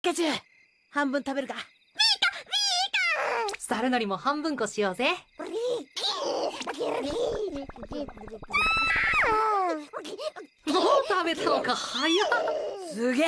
ケチュ半分食べるかビータビータ猿のりも半分こしようぜもう食べたのか早すげえ